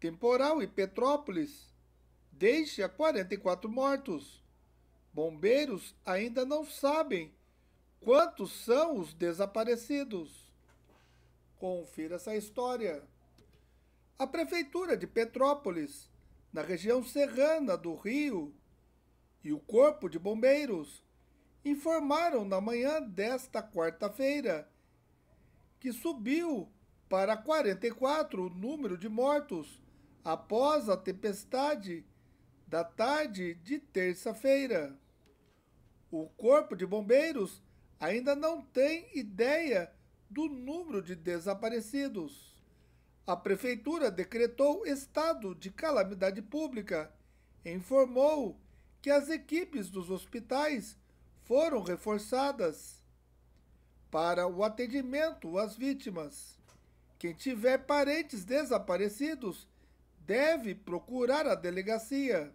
temporal em Petrópolis deixa 44 mortos. Bombeiros ainda não sabem quantos são os desaparecidos. Confira essa história. A Prefeitura de Petrópolis, na região serrana do Rio, e o Corpo de Bombeiros informaram na manhã desta quarta-feira que subiu para 44 o número de mortos após a tempestade da tarde de terça-feira. O Corpo de Bombeiros ainda não tem ideia do número de desaparecidos. A Prefeitura decretou estado de calamidade pública. e Informou que as equipes dos hospitais foram reforçadas para o atendimento às vítimas. Quem tiver parentes desaparecidos deve procurar a delegacia.